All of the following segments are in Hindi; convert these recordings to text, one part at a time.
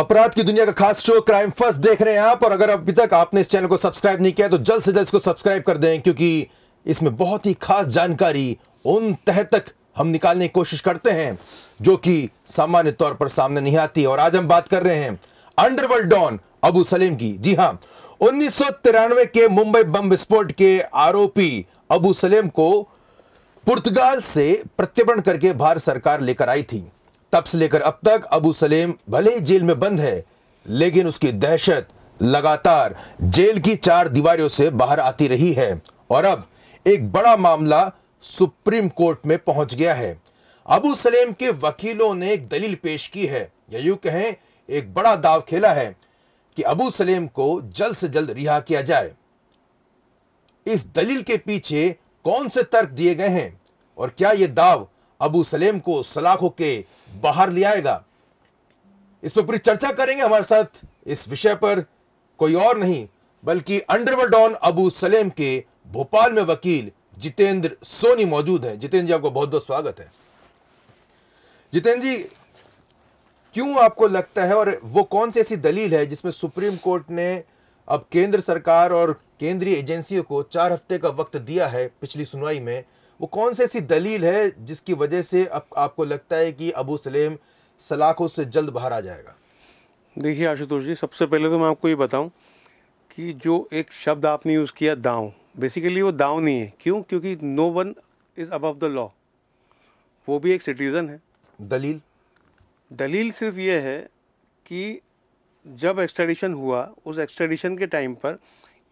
अपराध की दुनिया का खास शो क्राइम फर्स्ट देख रहे हैं आप और अगर अभी तक आपने इस चैनल को सब्सक्राइब नहीं किया तो जल्द से जल्द इसको सब्सक्राइब कर दें क्योंकि इसमें बहुत ही खास जानकारी उन तह तक हम निकालने की कोशिश करते हैं जो कि सामान्य तौर पर सामने नहीं आती और आज हम बात कर रहे हैं अंडरवर्ल्ड डॉन अबू सलीम की जी हाँ उन्नीस के मुंबई बम विस्फोट के आरोपी अबू सलीम को पुर्तगाल से प्रत्यर्पण करके भारत सरकार लेकर आई थी तब से लेकर अब तक अबू सलेम भले ही जेल में बंद है लेकिन उसकी दहशत लगातार जेल की चार दीवारों से बाहर आती रही है और अब एक बड़ा मामला सुप्रीम कोर्ट में पहुंच गया है अबू सलेम के वकीलों ने एक दलील पेश की है या यूं कहें एक बड़ा दाव खेला है कि अबू सलेम को जल्द से जल्द रिहा किया जाए इस दलील के पीछे कौन से तर्क दिए गए हैं और क्या यह दाव अबू सलेम को सलाखों के बाहर ले आएगा इस पर पूरी चर्चा करेंगे हमारे साथ इस विषय पर कोई और नहीं बल्कि अंडरवर्ल्ड डॉन अबू सलेम के भोपाल में वकील जितेंद्र सोनी मौजूद हैं जितेंद्र जी आपको बहुत बहुत स्वागत है जितेंद्र जी क्यों आपको लगता है और वो कौन सी ऐसी दलील है जिसमें सुप्रीम कोर्ट ने अब केंद्र सरकार और केंद्रीय एजेंसियों को चार हफ्ते का वक्त दिया है पिछली सुनवाई में वो कौन सी ऐसी दलील है जिसकी वजह से अब आपको लगता है कि अबू सलेम सलाखों से जल्द बाहर आ जाएगा देखिए आशुतोष जी सबसे पहले तो मैं आपको ये बताऊं कि जो एक शब्द आपने यूज़ किया दाव बेसिकली वो दाव नहीं है क्यों क्योंकि no one is above the law वो भी एक सिटीज़न है दलील दलील सिर्फ ये है कि जब एक्सट्रेडिशन हुआ उस एक्सट्रेडिशन के टाइम पर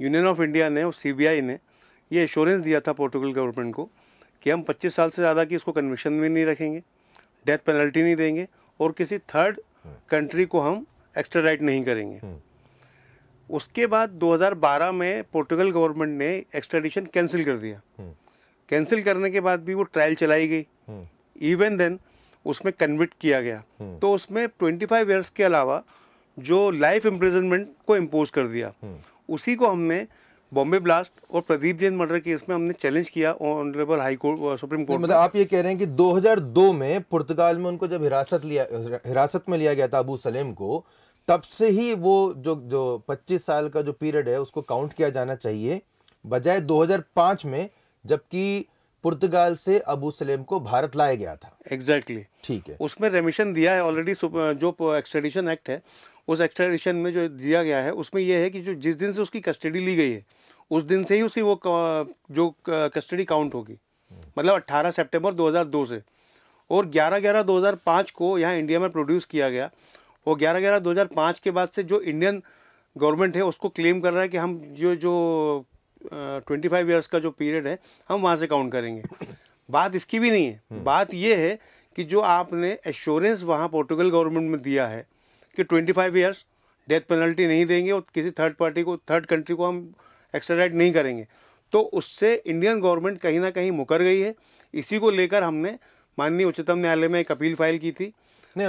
यूनियन ऑफ इंडिया ने और सीबीआई ने ये एश्योरेंस दिया था पोर्टुगल गवर्नमेंट को कि हम 25 साल से ज़्यादा की इसको कन्विशन भी नहीं रखेंगे डेथ पेनल्टी नहीं देंगे और किसी थर्ड कंट्री को हम एक्स्ट्राडाइट नहीं करेंगे हम्म। उसके बाद 2012 में पोर्टुगल गवर्नमेंट ने एक्स्ट्राडिशन कैंसिल कर दिया कैंसिल हम्म। करने के बाद भी वो ट्रायल चलाई गई इवन हम्म। देन उसमें कन्विट किया गया तो उसमें 25 ईयर्स के अलावा जो लाइफ इम्प्रिजनमेंट को इम्पोज कर दिया उसी को हमने बॉम्बे ब्लास्ट और प्रदीप जैन मर्डर केस में हमने चैलेंज किया honourable high court supreme court मतलब आप ये कह रहे हैं कि 2002 में पुर्तगाल में उनको जब हिरासत लिया हिरासत में लिया गया था अबू सलेम को तब से ही वो जो जो 25 साल का जो पीरियड है उसको काउंट किया जाना चाहिए बजाय 2005 में जबकि पुर्तगाल से अबू सलेम को भारत लाया गया था एग्जैक्टली exactly. ठीक है उसमें रेमिशन दिया है ऑलरेडी जो एक्सटेडिशन एक्ट है उस एक्सट्रेडिशन में जो दिया गया है उसमें यह है कि जो जिस दिन से उसकी कस्टडी ली गई है उस दिन से ही उसकी वो जो कस्टडी काउंट होगी मतलब 18 सितंबर 2002 से और 11 ग्यारह 2005 को यहाँ इंडिया में प्रोड्यूस किया गया और 11 ग्यारह 2005 के बाद से जो इंडियन गवर्नमेंट है उसको क्लेम कर रहा है कि हम जो जो ट्वेंटी फाइव ईयर्स का जो पीरियड है हम वहाँ से काउंट करेंगे बात इसकी भी नहीं है हम्म। बात यह है कि जो आपने एश्योरेंस वहाँ पोर्टुगल गवर्नमेंट में दिया है कि 25 ईयर्स डेथ पेनल्टी नहीं देंगे और किसी थर्ड पार्टी को थर्ड कंट्री को हम एक्सट्राइट नहीं करेंगे तो उससे इंडियन गवर्नमेंट कहीं ना कहीं मुकर गई है इसी को लेकर हमने माननीय उच्चतम न्यायालय में एक अपील फाइल की थी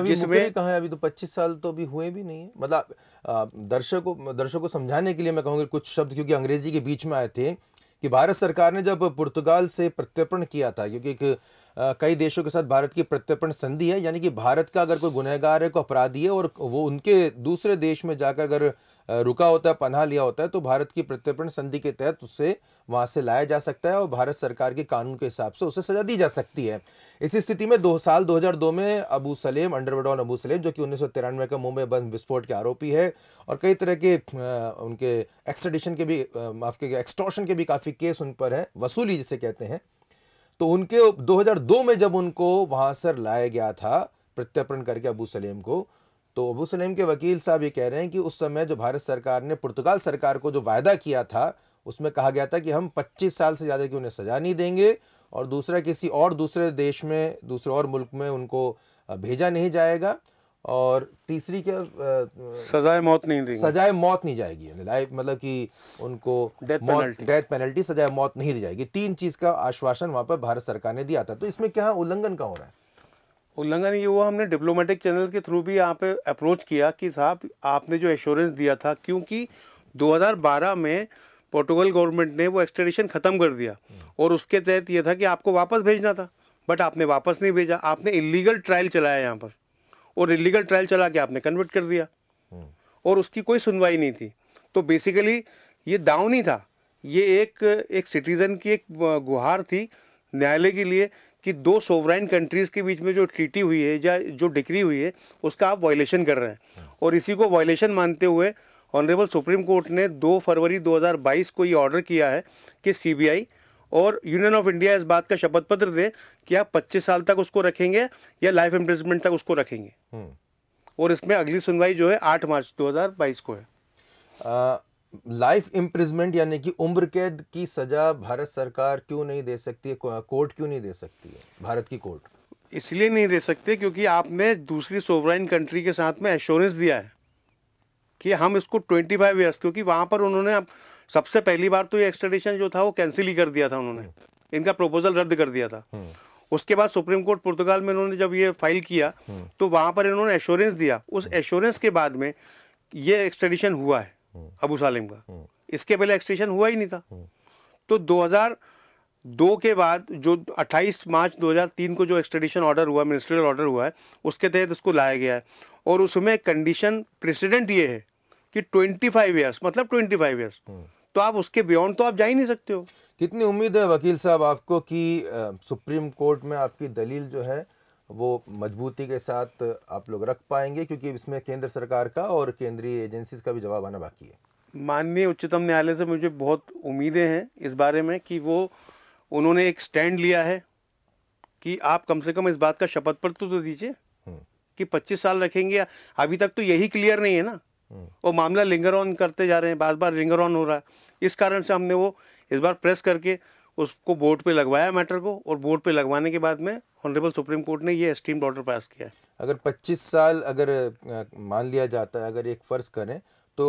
जिसमें कहा है अभी तो 25 साल तो अभी हुए भी नहीं है मतलब दर्शकों दर्शकों को समझाने के लिए मैं कहूँगी कुछ शब्द क्योंकि अंग्रेजी के बीच में आए थे कि भारत सरकार ने जब पुर्तगाल से प्रत्यर्पण किया था क्योंकि एक कई देशों के साथ भारत की प्रत्यर्पण संधि है यानी कि भारत का अगर कोई गुनहगार है कोई अपराधी है और वो उनके दूसरे देश में जाकर अगर रुका होता है पन्हा लिया होता है तो भारत की प्रत्यर्पण संधि के तहत उसे वहां से लाया जा सकता है और भारत सरकार के कानून के हिसाब से उसे सजा दी जा सकती है इसी स्थिति में दो साल 2002 में अबू सलेम अंडरवर्ड ऑन अबू सलेम जो कि उन्नीस का मुंबई बम विस्फोट के आरोपी है और कई तरह के उनके एक्सटेडिशन के भी माफ के एक्सटॉर्शन के भी काफ़ी केस उन पर है वसूली जिसे कहते हैं तो उनके 2002 में जब उनको वहां से लाया गया था प्रत्यर्पण करके अबू सलेम को तो अबू सलेम के वकील साहब ये कह रहे हैं कि उस समय जो भारत सरकार ने पुर्तगाल सरकार को जो वायदा किया था उसमें कहा गया था कि हम 25 साल से ज़्यादा की उन्हें सज़ा नहीं देंगे और दूसरा किसी और दूसरे देश में दूसरे और मुल्क में उनको भेजा नहीं जाएगा और तीसरी क्या सजाए मौत नहीं दी सजाए मौत नहीं जाएगी लाइफ मतलब कि उनको डेथ पेनल्टी डेथ पेनल्टी सजाए मौत नहीं दी जाएगी तीन चीज़ का आश्वासन वहाँ पर भारत सरकार ने दिया था तो इसमें क्या उल्लंघन का हो रहा है उल्लंघन ये हुआ हमने डिप्लोमेटिक चैनल के थ्रू भी यहाँ पे अप्रोच किया कि साहब आपने जो एश्योरेंस दिया था क्योंकि 2012 में पोर्टुगल गवर्नमेंट ने वो एक्सट्रेडिशन ख़त्म कर दिया और उसके तहत ये था कि आपको वापस भेजना था बट आपने वापस नहीं भेजा आपने इलीगल ट्रायल चलाया यहाँ पर और इलीगल ट्रायल चला के आपने कन्वर्ट कर दिया और उसकी कोई सुनवाई नहीं थी तो बेसिकली ये दाव नहीं था ये एक एक सिटीज़न की एक गुहार थी न्यायालय के लिए कि दो सोवराइन कंट्रीज़ के बीच में जो ट्रीटी हुई है या जो डिक्री हुई है उसका आप वायलेशन कर रहे हैं और इसी को वायलेशन मानते हुए ऑनरेबल सुप्रीम कोर्ट ने 2 फरवरी 2022 को ये ऑर्डर किया है कि सीबीआई और यूनियन ऑफ इंडिया इस बात का शपथ पत्र दे कि आप 25 साल तक उसको रखेंगे या लाइफ इम्प्रेजमेंट तक उसको रखेंगे हम्म। और इसमें अगली सुनवाई जो है 8 मार्च 2022 को है आ... लाइफ इम्प्रिजमेंट यानी कि उम्र कैद की सज़ा भारत सरकार क्यों नहीं दे सकती है कोर्ट क्यों नहीं दे सकती है भारत की कोर्ट इसलिए नहीं दे सकते क्योंकि आपने दूसरी सोवराइन कंट्री के साथ में एश्योरेंस दिया है कि हम इसको 25 फाइव ईयर्स क्योंकि वहाँ पर उन्होंने अब सबसे पहली बार तो ये एक्सटेडिशन जो था वो कैंसिल ही कर दिया था उन्होंने हम्म। इनका प्रपोजल रद्द कर दिया था हम्म। उसके बाद सुप्रीम कोर्ट पुर्तगाल में इन्होंने जब ये फाइल किया हम्म। तो वहाँ पर इन्होंने एश्योरेंस दिया उस एश्योरेंस के बाद में ये एक्सटेडिशन हुआ है हम्म। अबू सालिम का हम्म। इसके पहले एक्सटेंशन हुआ ही नहीं था हम्म। तो 2002 के बाद जो 28 मार्च 2003 को जो एक्सट्रेडिशन ऑर्डर हुआ मिनिस्ट्रियल ऑर्डर हुआ है उसके तहत उसको लाया गया है और उसमें कंडीशन प्रेसिडेंट ये है कि 25 फाइव ईयर्स मतलब 25 फाइव ईयर्स तो आप उसके बियॉन्ड तो आप जा ही नहीं सकते हो कितनी उम्मीद है वकील साहब आपको कि सुप्रीम कोर्ट में आपकी दलील जो है वो मजबूती के साथ आप लोग रख पाएंगे क्योंकि इसमें केंद्र सरकार का और केंद्रीय एजेंसीज का भी जवाब आना बाकी है माननीय उच्चतम न्यायालय से मुझे बहुत उम्मीदें हैं इस बारे में कि वो उन्होंने एक स्टैंड लिया है कि आप कम से कम इस बात का शपथ पत्र तो, तो दीजिए हम्म। कि 25 साल रखेंगे अभी तक तो यही क्लियर नहीं है ना वो हम्म। मामला लिंगर ऑन करते जा रहे हैं बार बार लिंगर ऑन हो रहा है इस कारण से हमने वो इस बार प्रेस करके उसको बोर्ड पे लगवाया मैटर को और बोर्ड पे लगवाने के बाद में ऑनरेबल सुप्रीम कोर्ट ने ये स्टीम ऑर्डर पास किया है अगर 25 साल अगर मान लिया जाता है अगर एक फ़र्ज़ करें तो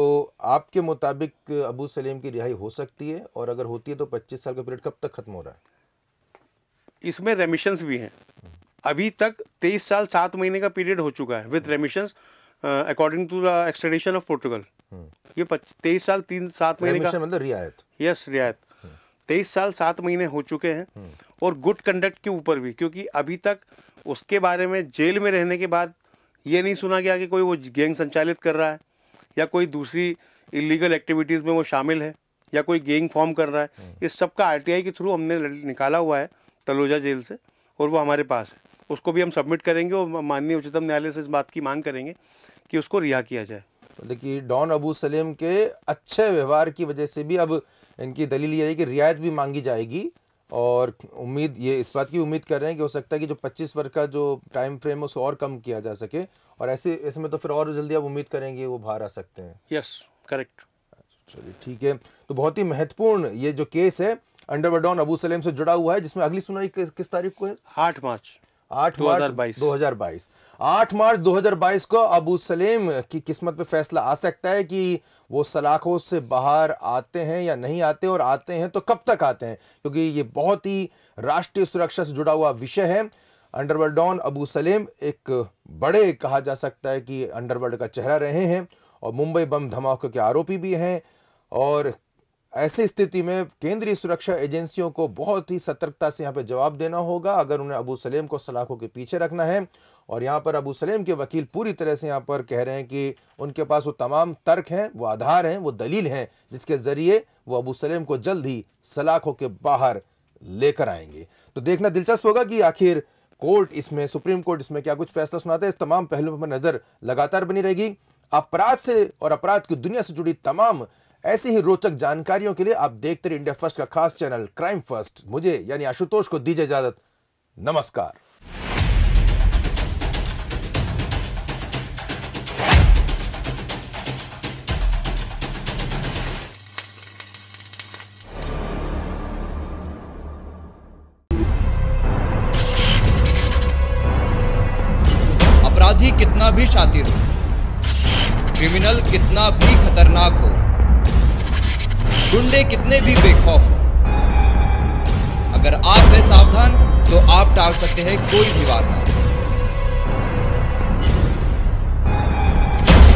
आपके मुताबिक अबू सलीम की रिहाई हो सकती है और अगर होती है तो 25 साल का पीरियड कब तक ख़त्म हो रहा है इसमें रेमिशंस भी हैं अभी तक 23 साल सात महीने का पीरियड हो चुका है with remissions according to the extradition of Portugal ये तेईस साल तीन सात महीने का मतलब रियायत यस रियायत तेईस साल सात महीने हो चुके हैं हम्म। और गुड कंडक्ट के ऊपर भी क्योंकि अभी तक उसके बारे में जेल में रहने के बाद ये नहीं सुना गया कि कोई वो गैंग संचालित कर रहा है या कोई दूसरी इलीगल एक्टिविटीज़ में वो शामिल है या कोई गैंग फॉर्म कर रहा है हम्म। इस सब का आरटीआई के थ्रू हमने निकाला हुआ है तलोजा जेल से और वो हमारे पास है उसको भी हम सबमिट करेंगे और माननीय उच्चतम न्यायालय से इस बात की मांग करेंगे कि उसको रिहा किया जाए मतलब कि डॉन अबू सलेम के अच्छे व्यवहार की वजह से भी अब इनकी दलील ये है कि रियायत भी मांगी जाएगी और उम्मीद ये इस बात की उम्मीद कर रहे हैं कि हो सकता है कि जो 25 वर्ष का जो टाइम फ्रेम है उसको और कम किया जा सके और ऐसे ऐसे में तो फिर और जल्दी आप उम्मीद करेंगे वो बाहर आ सकते हैं यस करेक्ट चलिए ठीक है तो बहुत ही महत्वपूर्ण ये जो केस है डॉन अबू सलेम से जुड़ा हुआ है जिसमें अगली सुनवाई किस तारीख को है आठ मार्च आठ मार्च दो हजार मार्च को अबू सलेम की किस्मत पे फैसला आ सकता है कि वो सलाखों से बाहर आते हैं या नहीं आते और आते हैं तो कब तक आते हैं क्योंकि ये बहुत ही राष्ट्रीय सुरक्षा से जुड़ा हुआ विषय है अंडरवर्ल्ड डॉन अबू सलेम एक बड़े कहा जा सकता है कि अंडरवर्ल्ड का चेहरा रहे हैं और मुंबई बम धमाकों के आरोपी भी हैं और ऐसी स्थिति में केंद्रीय सुरक्षा एजेंसियों को बहुत ही सतर्कता से यहाँ पर जवाब देना होगा अगर उन्हें अबू सलेम को सलाखों के पीछे रखना है और यहाँ पर अबू सलेम के वकील पूरी तरह से यहाँ पर कह रहे हैं कि उनके पास वो तमाम तर्क हैं वो आधार हैं वो दलील हैं जिसके ज़रिए वो अबू सलेम को जल्द ही सलाखों के बाहर लेकर आएंगे तो देखना दिलचस्प होगा कि आखिर कोर्ट इसमें सुप्रीम कोर्ट इसमें क्या कुछ फैसला सुनाते हैं इस तमाम पहलुओं पर नज़र लगातार बनी रहेगी अपराध से और अपराध की दुनिया से जुड़ी तमाम ऐसी ही रोचक जानकारियों के लिए आप देखते रहिए इंडिया फर्स्ट का खास चैनल क्राइम फर्स्ट मुझे यानी आशुतोष को दीजिए इजाजत नमस्कार अपराधी कितना भी शातिर हो क्रिमिनल कितना भी खतरनाक हो गुंडे कितने भी बेखौफ हो अगर आप हैं सावधान तो आप टाल सकते हैं कोई भी वारदात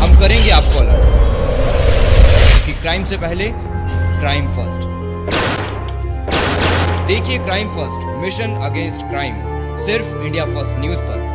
हम करेंगे आपको अलर्ट कि क्राइम से पहले क्राइम फर्स्ट देखिए crime first mission against crime सिर्फ इंडिया फर्स्ट न्यूज पर